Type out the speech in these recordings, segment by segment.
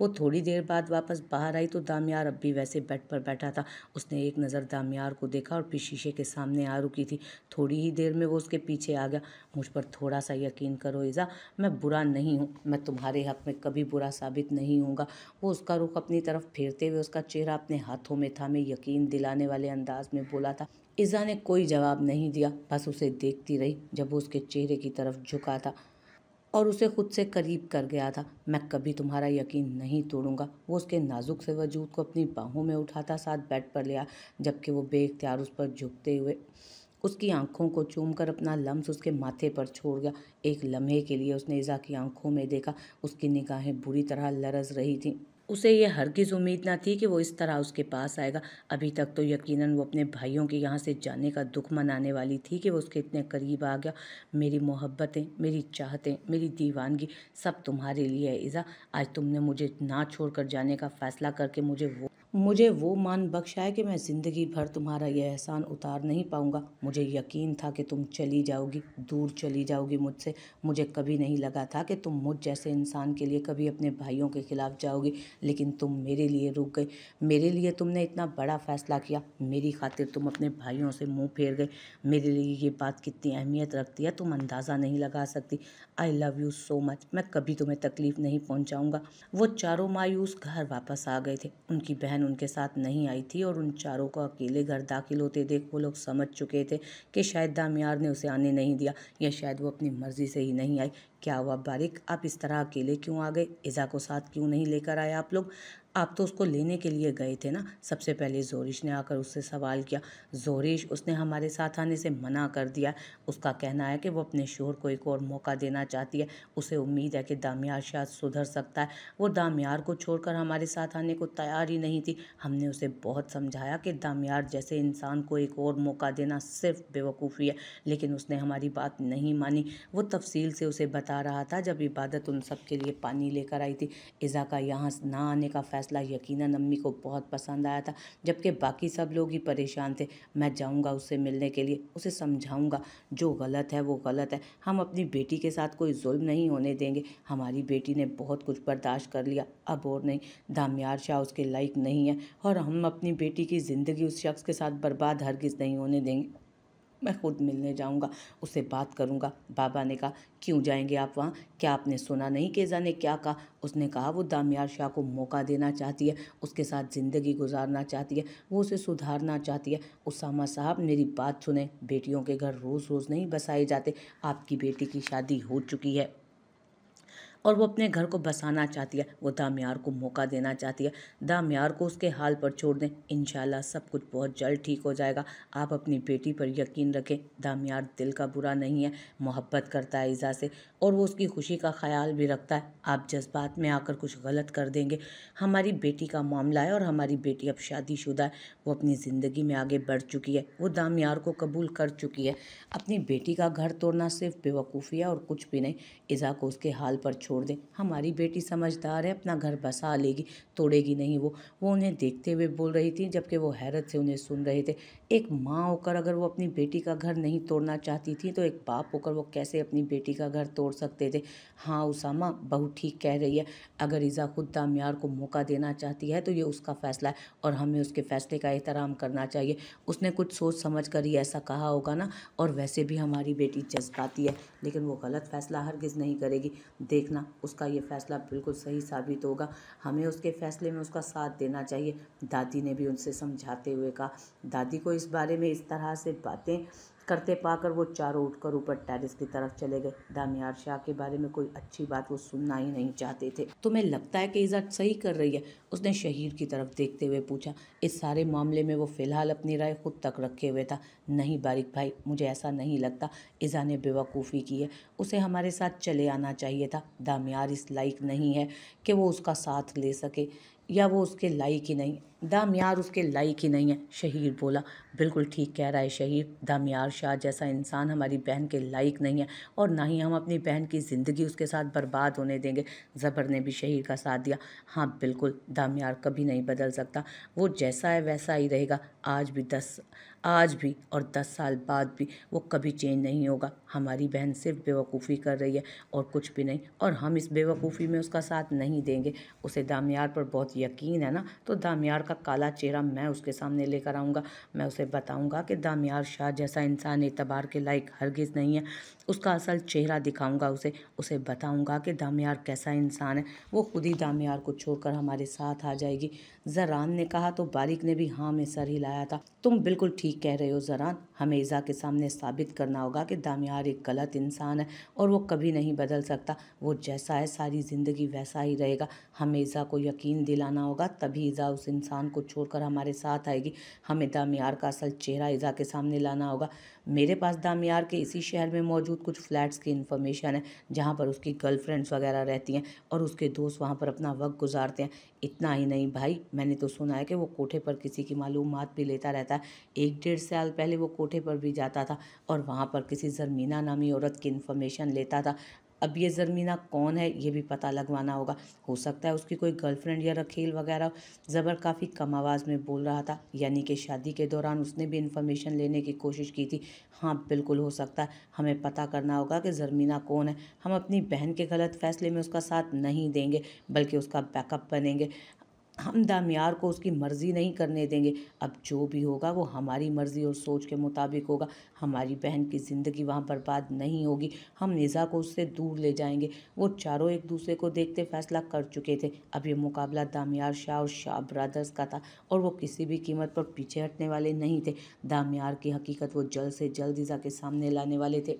वो थोड़ी देर बाद वापस बाहर आई तो दामियार अब भी वैसे बेड पर बैठा था उसने एक नज़र दामियार को देखा और फिर शीशे के सामने आ रुकी थी थोड़ी ही देर में वो उसके पीछे आ गया मुझ पर थोड़ा सा यकीन करो ईज़ा मैं बुरा नहीं हूँ मैं तुम्हारे हक में कभी बुरा साबित नहीं हूँगा वो उसका रुख अपनी तरफ फेरते हुए उसका चेहरा अपने हाथों में था मैं यकीन दिलाने वाले अंदाज में बोला था ईज़ा ने कोई जवाब नहीं दिया बस उसे देखती रही जब वो उसके चेहरे की तरफ झुका था और उसे खुद से करीब कर गया था मैं कभी तुम्हारा यकीन नहीं तोड़ूंगा वो उसके नाजुक से वजूद को अपनी बाहों में उठाता साथ बेड पर लिया जबकि वो बेख्तियार उस पर झुकते हुए उसकी आंखों को चूम कर अपना लम्स उसके माथे पर छोड़ गया एक लम्हे के लिए उसने ईज़ा की आंखों में देखा उसकी निगाहें बुरी तरह लरस रही थीं उसे ये हरगिज़ उम्मीद ना थी कि वो इस तरह उसके पास आएगा अभी तक तो यकीनन वो अपने भाइयों के यहाँ से जाने का दुख मनाने वाली थी कि वो उसके इतने करीब आ गया मेरी मोहब्बतें मेरी चाहतें मेरी दीवानगी सब तुम्हारे लिए है ईज़ा आज तुमने मुझे ना छोड़कर जाने का फ़ैसला करके मुझे वो मुझे वो मान बख्शाए कि मैं ज़िंदगी भर तुम्हारा यह एहसान उतार नहीं पाऊँगा मुझे यकीन था कि तुम चली जाओगी दूर चली जाओगी मुझसे मुझे कभी नहीं लगा था कि तुम मुझ जैसे इंसान के लिए कभी अपने भाइयों के ख़िलाफ़ जाओगी लेकिन तुम मेरे लिए रुक गए मेरे लिए तुमने इतना बड़ा फ़ैसला किया मेरी खातिर तुम अपने भाइयों से मुँह फेर गए मेरे लिए ये बात कितनी अहमियत रखती है तुम अंदाज़ा नहीं लगा सकती I love you so much मैं कभी तुम्हें तकलीफ़ नहीं पहुँचाऊँगा वो चारों मायूस घर वापस आ गए थे उनकी बहन उनके साथ नहीं आई थी और उन चारों को अकेले घर दाखिल होते देख वो लोग समझ चुके थे कि शायद दामियार ने उसे आने नहीं दिया या शायद वो अपनी मर्जी से ही नहीं आई क्या हुआ बारिक आप इस तरह अकेले क्यों आ गए ईज़ा को साथ क्यों नहीं लेकर आए आप लोग आप तो उसको लेने के लिए गए थे ना सबसे पहले जोरिश ने आकर उससे सवाल किया जोरिश उसने हमारे साथ आने से मना कर दिया उसका कहना है कि वो अपने शोर को एक और मौका देना चाहती है उसे उम्मीद है कि दामियार शायद सुधर सकता है वो दामियार को छोड़कर हमारे साथ आने को तैयार ही नहीं थी हमने उसे बहुत समझाया कि दामियार जैसे इंसान को एक और मौका देना सिर्फ बेवकूफ़ी है लेकिन उसने हमारी बात नहीं मानी वो तफसील से उसे बता रहा था जब इबादत उन सब के लिए पानी लेकर आई थी इज़ा का यहाँ ना आने का फैसला फैसला यकीनन अम्मी को बहुत पसंद आया था जबकि बाकी सब लोग ही परेशान थे मैं जाऊँगा उससे मिलने के लिए उसे समझाऊँगा जो गलत है वो गलत है हम अपनी बेटी के साथ कोई जुल्म नहीं होने देंगे हमारी बेटी ने बहुत कुछ बर्दाश्त कर लिया अब और नहीं दामियार शाह उसके लायक नहीं है और हम अपनी बेटी की ज़िंदगी उस शख्स के साथ बर्बाद हरगिज़ नहीं होने देंगे मैं खुद मिलने जाऊंगा उससे बात करूंगा बाबा ने कहा क्यों जाएंगे आप वहाँ क्या आपने सुना नहीं केजा ने क्या कहा उसने कहा वो दामियार शाह को मौका देना चाहती है उसके साथ ज़िंदगी गुजारना चाहती है वो उसे सुधारना चाहती है उसामा साहब मेरी बात सुने बेटियों के घर रोज़ रोज़ नहीं बसाए जाते आपकी बेटी की शादी हो चुकी है और वो अपने घर को बसाना चाहती है वो दामयार को मौका देना चाहती है दाम्यार को उसके हाल पर छोड़ दें इन सब कुछ बहुत जल्द ठीक हो जाएगा आप अपनी बेटी पर यकीन रखें दाम्यार दिल का बुरा नहीं है मोहब्बत करता है ईज़ा से और वो उसकी खुशी का ख्याल भी रखता है आप जज्बात में आकर कुछ गलत कर देंगे हमारी बेटी का मामला है और हमारी बेटी अब शादीशुदा है वो अपनी ज़िंदगी में आगे बढ़ चुकी है वो दामियार को कबूल कर चुकी है अपनी बेटी का घर तोड़ना सिर्फ बेवकूफ़ी है और कुछ भी नहीं ईज़ा को उसके हाल पर छोड़ छोड़ दें हमारी बेटी समझदार है अपना घर बसा लेगी तोड़ेगी नहीं वो वो उन्हें देखते हुए बोल रही थी जबकि वो हैरत से उन्हें सुन रहे थे एक माँ होकर अगर वो अपनी बेटी का घर नहीं तोड़ना चाहती थी तो एक बाप होकर वो कैसे अपनी बेटी का घर तोड़ सकते थे हाँ उसामा बहू ठीक कह रही है अगर ईज़ा खुद दामियार को मौका देना चाहती है तो ये उसका फ़ैसला है और हमें उसके फ़ैसले का एहतराम करना चाहिए उसने कुछ सोच समझ कर ही ऐसा कहा होगा ना और वैसे भी हमारी बेटी जज्बाती है लेकिन वो गलत फ़ैसला हरगिज़ नहीं करेगी देखना उसका ये फ़ैसला बिल्कुल सही साबित होगा हमें उसके फ़ैसले में उसका साथ देना चाहिए दादी ने भी उनसे समझाते हुए कहा दादी को इस बारे में इस तरह से बातें करते पाकर वो चारों उठकर ऊपर टेरिस की तरफ चले गए दामियार शाह के बारे में कोई अच्छी बात वो सुनना ही नहीं चाहते थे तुम्हें तो लगता है कि इज़त सही कर रही है उसने शहीर की तरफ देखते हुए पूछा इस सारे मामले में वो फ़िलहाल अपनी राय खुद तक रखे हुए था नहीं बारिक भाई मुझे ऐसा नहीं लगता इज़ा ने बेवकूफ़ी की है उसे हमारे साथ चले आना चाहिए था दामियार इस लाइक नहीं है कि वो उसका साथ ले सके या वो उसके लायक ही नहीं दामियार उसके लायक ही नहीं है शहीर बोला बिल्कुल ठीक कह रहा है शहीर दामियार शाह जैसा इंसान हमारी बहन के लायक नहीं है और ना ही हम अपनी बहन की ज़िंदगी उसके साथ बर्बाद होने देंगे ज़बर ने भी शहीर का साथ दिया हाँ बिल्कुल दामियार कभी नहीं बदल सकता वो जैसा है वैसा ही रहेगा आज भी दस आज भी और दस साल बाद भी वो कभी चेंज नहीं होगा हमारी बहन सिर्फ बेवकूफ़ी कर रही है और कुछ भी नहीं और हम इस बेवकूफ़ी में उसका साथ नहीं देंगे उसे दामियार पर बहुत यकीन है ना तो दामियार का काला चेहरा मैं उसके सामने लेकर आऊँगा मैं उसे बताऊँगा कि दामियार शाह जैसा इंसान एतबार के लायक हरगिज़ नहीं है उसका असल चेहरा दिखाऊँगा उसे उसे बताऊँगा कि दामियार कैसा इंसान है वो खुद ही दामियार को छोड़कर हमारे साथ आ जाएगी जरान ने कहा तो बारिक ने भी हाँ में सर हिलाया था तुम बिल्कुल ठीक कह रहे हो जरान हमें ईज़ा के सामने साबित करना होगा कि दामियार एक गलत इंसान है और वो कभी नहीं बदल सकता वो जैसा है सारी ज़िंदगी वैसा ही रहेगा हमें ईज़ा को यकीन दिलाना होगा तभी ईज़ा उस इंसान को छोड़कर हमारे साथ आएगी हमें दामियार का असल चेहरा ईज़ा के सामने लाना होगा मेरे पास दामियार के इसी शहर में मौजूद कुछ फ्लैट्स की इन्फॉर्मेशन है जहाँ पर उसकी गर्लफ्रेंड्स वगैरह रहती हैं और उसके दोस्त वहाँ पर अपना वक्त गुजारते हैं इतना ही नहीं भाई मैंने तो सुना है कि वो कोठे पर किसी की मालूम भी लेता रहता है एक डेढ़ साल पहले वो कोठे पर भी जाता था और वहाँ पर किसी जरमीना नामी औरत की इन्फॉर्मेशन लेता था अब ये जरमीना कौन है ये भी पता लगवाना होगा हो सकता है उसकी कोई गर्लफ्रेंड या रखेल वगैरह ज़बर काफ़ी कम आवाज़ में बोल रहा था यानी कि शादी के दौरान उसने भी इन्फॉर्मेशन लेने की कोशिश की थी हाँ बिल्कुल हो सकता है हमें पता करना होगा कि जरमीना कौन है हम अपनी बहन के गलत फैसले में उसका साथ नहीं देंगे बल्कि उसका बैकअप बनेंगे हम दामियार को उसकी मर्ज़ी नहीं करने देंगे अब जो भी होगा वो हमारी मर्ज़ी और सोच के मुताबिक होगा हमारी बहन की ज़िंदगी वहाँ बर्बाद नहीं होगी हम निज़ा को उससे दूर ले जाएंगे वो चारों एक दूसरे को देखते फैसला कर चुके थे अब ये मुकाबला दामियार शाह और शाह ब्रदर्स का था और वो किसी भी कीमत पर पीछे हटने वाले नहीं थे दामियार की हकीकत वो जल्द से जल्द ईज़ा के सामने लाने वाले थे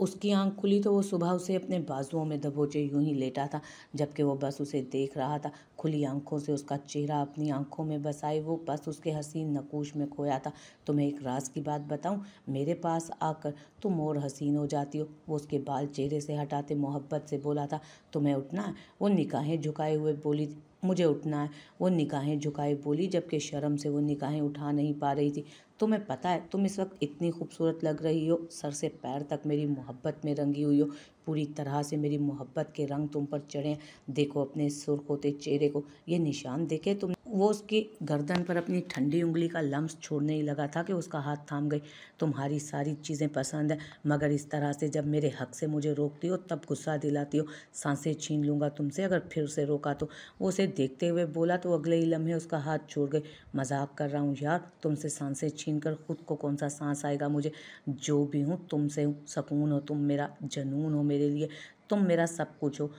उसकी आंख खुली तो वो सुबह उसे अपने बाजुओं में दबोचे यूं ही लेटा था जबकि वो बस उसे देख रहा था खुली आंखों से उसका चेहरा अपनी आंखों में बसाए वो बस उसके हसीन नकूश में खोया था तुम्हें एक राज की बात बताऊं मेरे पास आकर तुम और हसीन हो जाती हो वो उसके बाल चेहरे से हटाते मोहब्बत से बोला था तुम्हें उठना है वो निकाहें झुकाए हुए बोली मुझे उठना है वो निकाहें झुकाए बोली जबकि शर्म से वो निकाहें उठा नहीं पा रही थी तुम्हें पता है तुम इस वक्त इतनी खूबसूरत लग रही हो सर से पैर तक मेरी मोहब्बत में रंगी हुई हो पूरी तरह से मेरी मोहब्बत के रंग तुम पर चढ़े देखो अपने सुरख होते चेहरे को ये निशान देखे तुम वो उसकी गर्दन पर अपनी ठंडी उंगली का लम्स छोड़ने ही लगा था कि उसका हाथ थाम गई तुम्हारी सारी चीज़ें पसंद है मगर इस तरह से जब मेरे हक से मुझे रोकती हो तब गुस्सा दिलाती हो सांसें छीन लूँगा तुमसे अगर फिर उसे रोका तो वो उसे देखते हुए बोला तो अगले ही लम्हे उसका हाथ छोड़ गई मजाक कर रहा हूँ यार तुमसे सांसें छीन कर खुद को कौन सा सांस आएगा मुझे जो भी हूँ तुमसे हूँ सुकून हो तुम मेरा जनून हो मेरे लिए तुम मेरा सब कुछ हो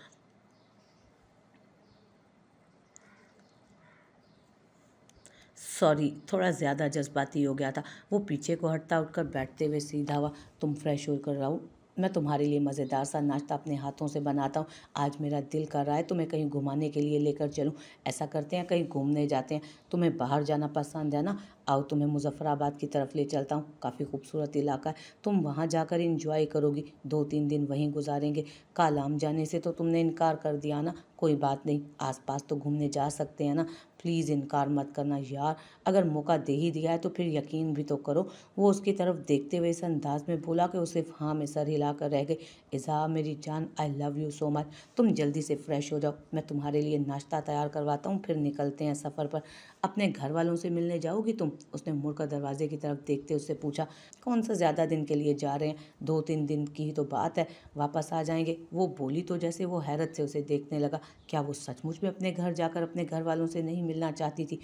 सॉरी थोड़ा ज़्यादा जज्बाती हो गया था वो पीछे को हटता उठकर बैठते हुए सीधा हुआ तुम फ्रेश होकर रहो मैं तुम्हारे लिए मज़ेदार सा नाश्ता अपने हाथों से बनाता हूँ आज मेरा दिल कर रहा है तो मैं कहीं घुमाने के लिए लेकर चलूँ ऐसा करते हैं कहीं घूमने जाते हैं तुम्हें बाहर जाना पसंद है ना आओ तुम्हें मुजफ्फराबाद की तरफ ले चलता हूँ काफ़ी खूबसूरत इलाका है तुम वहाँ जाकर इंजॉय करोगी दो तीन दिन वहीं गुजारेंगे कालाम जाने से तो तुमने इनकार कर दिया ना कोई बात नहीं आसपास तो घूमने जा सकते हैं ना प्लीज़ इनकार मत करना यार अगर मौका दे ही दिया है तो फिर यकीन भी तो करो वो उसकी तरफ देखते हुए इस अंदाज में बोला कि वो सिर्फ हाँ में सर हिला कर रह गई इज़ा मेरी जान I love you so much तुम जल्दी से फ्रेश हो जाओ मैं तुम्हारे लिए नाश्ता तैयार करवाता हूँ फिर निकलते हैं सफ़र पर अपने घर वालों से मिलने जाओगी तुम उसने मुड़कर दरवाजे की तरफ देखते उससे पूछा कौन सा ज़्यादा दिन के लिए जा रहे हैं दो तीन दिन की ही तो बात है वापस आ जाएंगे वो बोली तो जैसे वो हैरत से उसे देखने लगा क्या वो सचमुच में अपने घर जाकर अपने घर वालों से नहीं मिलना चाहती थी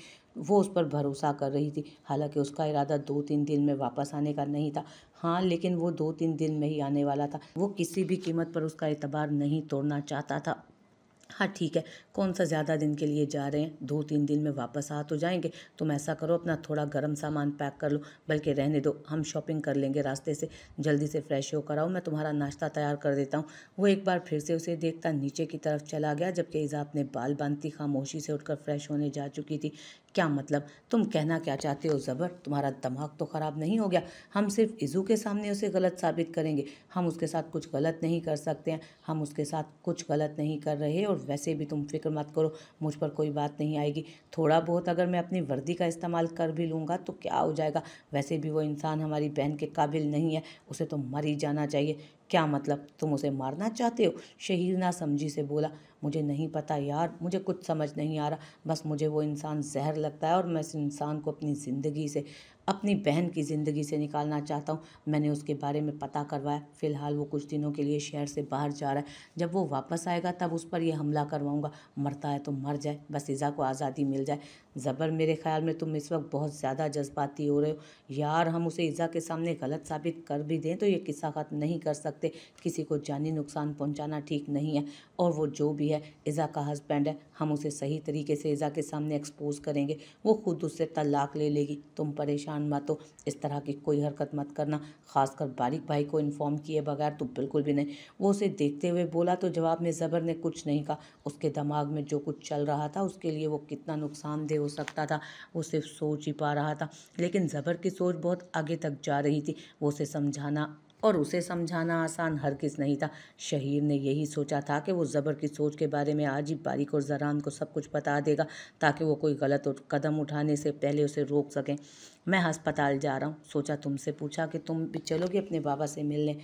वो उस पर भरोसा कर रही थी हालांकि उसका इरादा दो तीन दिन में वापस आने का नहीं था हाँ लेकिन वो दो तीन दिन में ही आने वाला था वो किसी भी कीमत पर उसका एतबार नहीं तोड़ना चाहता था हाँ ठीक है कौन सा ज़्यादा दिन के लिए जा रहे हैं दो तीन दिन में वापस आ तो जाएंगे तुम ऐसा करो अपना थोड़ा गर्म सामान पैक कर लो बल्कि रहने दो हम शॉपिंग कर लेंगे रास्ते से जल्दी से फ्रेश होकर आओ मैं तुम्हारा नाश्ता तैयार कर देता हूँ वो एक बार फिर से उसे देखता नीचे की तरफ चला गया जबकि ईजा ने बाल बांधती खामोशी से उठकर फ्रेश होने जा चुकी थी क्या मतलब तुम कहना क्या चाहते हो ज़बर तुम्हारा दिमाग तो ख़राब नहीं हो गया हम सिर्फ इज़ू के सामने उसे गलत साबित करेंगे हम उसके साथ कुछ गलत नहीं कर सकते हैं हम उसके साथ कुछ गलत नहीं कर रहे और वैसे भी तुम फिक्र मत करो मुझ पर कोई बात नहीं आएगी थोड़ा बहुत अगर मैं अपनी वर्दी का इस्तेमाल कर भी लूँगा तो क्या हो जाएगा वैसे भी वो इंसान हमारी बहन के काबिल नहीं है उसे तो मर ही जाना चाहिए क्या मतलब तुम उसे मारना चाहते हो शहीद ना समझी से बोला मुझे नहीं पता यार मुझे कुछ समझ नहीं आ रहा बस मुझे वो इंसान जहर लगता है और मैं इस इंसान को अपनी ज़िंदगी से अपनी बहन की ज़िंदगी से निकालना चाहता हूँ मैंने उसके बारे में पता करवाया फ़िलहाल वो कुछ दिनों के लिए शहर से बाहर जा रहा है जब वो वापस आएगा तब उस पर यह हमला करवाऊँगा मरता है तो मर जाए बस ईज़ा को आज़ादी मिल जाए ज़बर मेरे ख्याल में तुम इस वक्त बहुत ज़्यादा जज्बाती हो रहे हो यार हम उसे ईज़ा के सामने गलत साबित कर भी दें तो ये किस्सा ख़त्म नहीं कर सकते किसी को जानी नुकसान पहुँचाना ठीक नहीं है और वो जो भी है ईज़ा का हस्बैंड है हम उसे सही तरीके से ईज़ा के सामने एक्सपोज करेंगे वो खुद उससे तलाक ले लेगी तुम परेशान परेशान मत हो तो इस तरह की कोई हरकत मत करना खासकर बारिक भाई को इन्फॉर्म किए बगैर तो बिल्कुल भी नहीं वो उसे देखते हुए बोला तो जवाब में ज़बर ने कुछ नहीं कहा उसके दिमाग में जो कुछ चल रहा था उसके लिए वो कितना नुकसानदेह हो सकता था वो सिर्फ सोच ही पा रहा था लेकिन ज़बर की सोच बहुत आगे तक जा रही थी वो उसे समझाना और उसे समझाना आसान हर किस नहीं था शहीर ने यही सोचा था कि वो ज़बर की सोच के बारे में आजीब बारीक और जरान को सब कुछ बता देगा ताकि वो कोई गलत कदम उठाने से पहले उसे रोक सकें मैं अस्पताल जा रहा हूँ सोचा तुमसे पूछा कि तुम भी चलोगे अपने बाबा से मिलने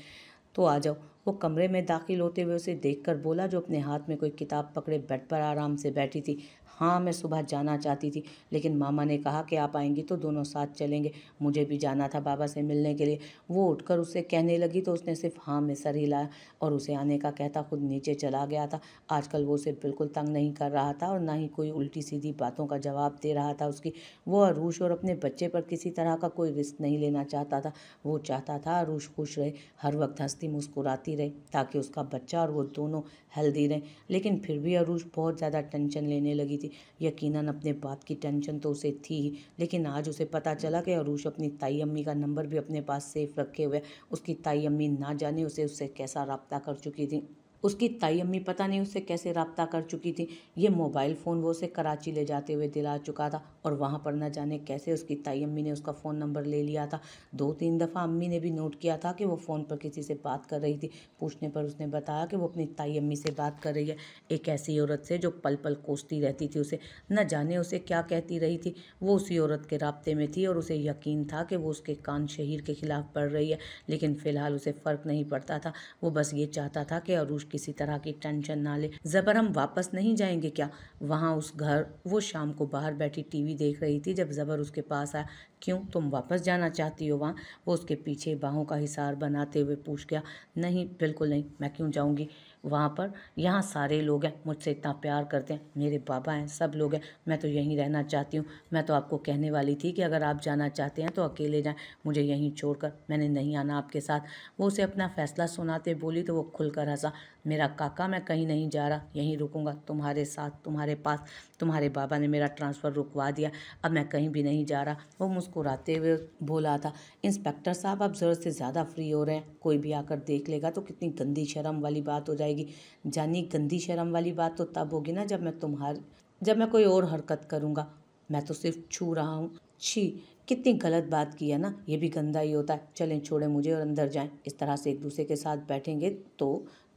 तो आ जाओ वो कमरे में दाखिल होते हुए उसे देखकर बोला जो अपने हाथ में कोई किताब पकड़े बेड पर आराम से बैठी थी हाँ मैं सुबह जाना चाहती थी लेकिन मामा ने कहा कि आप आएंगी तो दोनों साथ चलेंगे मुझे भी जाना था बाबा से मिलने के लिए वो उठकर उससे कहने लगी तो उसने सिर्फ हाँ में सर हिलाया और उसे आने का कहता खुद नीचे चला गया था आजकल वो उसे बिल्कुल तंग नहीं कर रहा था और ना ही कोई उल्टी सीधी बातों का जवाब दे रहा था उसकी वो अरूश और अपने बच्चे पर किसी तरह का कोई रिस्क नहीं लेना चाहता था वो चाहता था अरूश खुश रहे हर वक्त हंसती मुस्कुराती खाती रहे ताकि उसका बच्चा और वो दोनों हेल्दी रहें लेकिन फिर भी अरूज बहुत ज़्यादा टेंशन लेने लगी थी यकीनन अपने बाप की टेंशन तो उसे थी ही लेकिन आज उसे पता चला कि अरूज अपनी ताई अम्मी का नंबर भी अपने पास सेफ रखे हुए उसकी ताई अम्मी ना जाने उसे उससे कैसा रबता कर चुकी थी उसकी ताई अम्मी पता नहीं उससे कैसे रबता कर चुकी थी ये मोबाइल फ़ोन वो उसे कराची ले जाते हुए दिला चुका था और वहाँ पर न जाने कैसे उसकी ताई अम्मी ने उसका फ़ोन नंबर ले लिया था दो तीन दफ़ा अम्मी ने भी नोट किया था कि वो फ़ोन पर किसी से बात कर रही थी पूछने पर उसने बताया कि वो अपनी ताई अम्मी से बात कर रही है एक ऐसी औरत से जो पल पल कोसती रहती थी उसे न जाने उसे क्या कहती रही थी वो उसी औरत के रबते में थी और उसे यकीन था कि वो उसके कान शहीर के ख़िलाफ़ पड़ रही है लेकिन फ़िलहाल उसे फ़र्क नहीं पड़ता था वो बस ये चाहता था कि अरूष किसी तरह की टेंशन ना ले ज़बर हम वापस नहीं जाएंगे क्या वहाँ उस घर वो शाम को बाहर बैठी टीवी देख रही थी जब ज़बर उसके पास आया क्यों तुम वापस जाना चाहती हो वहाँ वो उसके पीछे बाहों का हिसार बनाते हुए पूछ गया नहीं बिल्कुल नहीं मैं क्यों जाऊँगी वहाँ पर यहाँ सारे लोग हैं मुझसे इतना प्यार करते हैं मेरे बाबा हैं सब लोग हैं मैं तो यहीं रहना चाहती हूँ मैं तो आपको कहने वाली थी कि अगर आप जाना चाहते हैं तो अकेले जाएं मुझे यहीं छोड़कर मैंने नहीं आना आपके साथ वो उसे अपना फ़ैसला सुनाते बोली तो वो खुलकर हंसा मेरा काका मैं कहीं नहीं जा रहा यहीं रुकूंगा तुम्हारे साथ तुम्हारे पास तुम्हारे बाबा ने मेरा ट्रांसफ़र रुकवा दिया अब मैं कहीं भी नहीं जा रहा वो मुस्कुराते हुए बोला था इंस्पेक्टर साहब अब ज़रूरत से ज़्यादा फ्री हो रहे हैं कोई भी आकर देख लेगा तो कितनी गंदी शर्म वाली बात हो जाएगी जानी गंदी शर्म वाली बात तो तब होगी ना जब मैं तुम्हारे जब मैं कोई और हरकत करूँगा मैं तो सिर्फ छू रहा हूँ छी कितनी गलत बात की है ना ये भी गंदा ही होता है चलें छोड़ें मुझे और अंदर जाएं इस तरह से एक दूसरे के साथ बैठेंगे तो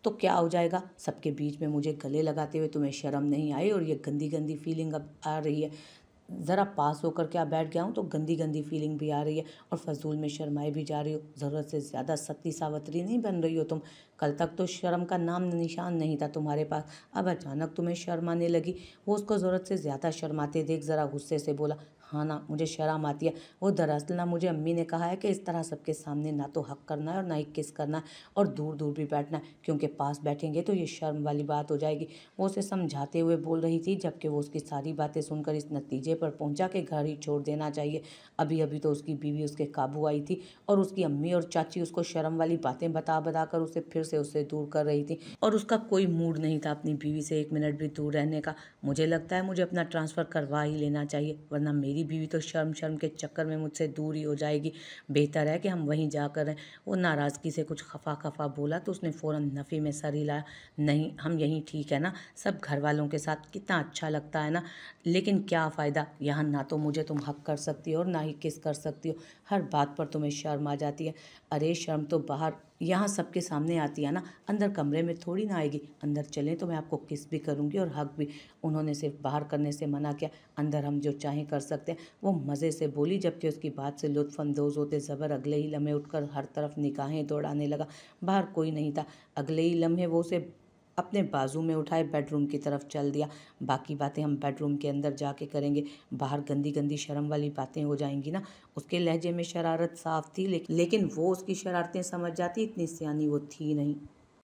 तो क्या हो जाएगा सबके बीच में मुझे गले लगाते हुए तुम्हें शर्म नहीं आई और ये गंदी गंदी फीलिंग अब आ रही है ज़रा पास होकर क्या बैठ गया हूँ तो गंदी गंदी फीलिंग भी आ रही है और फजूल में शर्माए भी जा रही हो ज़रूरत से ज़्यादा सती सावत्री नहीं बन रही हो तुम कल तक तो शर्म का नाम निशान नहीं था तुम्हारे पास अब अचानक तुम्हें शर्म आने लगी वो उसको ज़रूरत से ज़्यादा शर्माते देख ज़रा गुस्से से बोला हाँ ना मुझे शर्म आती है वो दरअसल ना मुझे अम्मी ने कहा है कि इस तरह सबके सामने ना तो हक करना है और ना ही किस करना है और दूर दूर भी बैठना है क्योंकि पास बैठेंगे तो ये शर्म वाली बात हो जाएगी वो उसे समझाते हुए बोल रही थी जबकि वो उसकी सारी बातें सुनकर इस नतीजे पर पहुंचा कि घर ही छोड़ देना चाहिए अभी अभी तो उसकी बीवी उसके काबू आई थी और उसकी अम्मी और चाची उसको शर्म वाली बातें बता बता कर उसे फिर से उसे दूर कर रही थी और उसका कोई मूड नहीं था अपनी बीवी से एक मिनट भी दूर रहने का मुझे लगता है मुझे अपना ट्रांसफ़र करवा ही लेना चाहिए वरना मेरी बीवी तो शर्म शर्म के चक्कर में मुझसे दूर ही हो जाएगी बेहतर है कि हम वहीं जा कर रहें वो नाराज़गी से कुछ खफा खफा बोला तो उसने फ़ौर नफ़ी में सर हिलाया नहीं हम यहीं ठीक है ना सब घर वालों के साथ कितना अच्छा लगता है ना लेकिन क्या फ़ायदा यहाँ ना तो मुझे तुम हक कर सकती हो और ना ही किस कर सकती हो हर बात पर तुम्हें शर्म आ जाती है अरे शर्म तो बाहर यहाँ सबके सामने आती है ना अंदर कमरे में थोड़ी ना आएगी अंदर चलें तो मैं आपको किस भी करूँगी और हक भी उन्होंने सिर्फ बाहर करने से मना किया अंदर हम जो चाहें कर सकते हैं वो मज़े से बोली जबकि उसकी बात से लुत्फानंदोज़ होते ज़बर अगले ही लम्हे उठकर हर तरफ निकाहें दौड़ाने लगा बाहर कोई नहीं था अगले ही लम्हे वो उसे अपने बाजू में उठाए बेडरूम की तरफ चल दिया बाकी बातें हम बेडरूम के अंदर जाके करेंगे बाहर गंदी गंदी शर्म वाली बातें हो जाएंगी ना उसके लहजे में शरारत साफ थी लेकिन वो उसकी शरारतें समझ जाती इतनी सियानी वो थी नहीं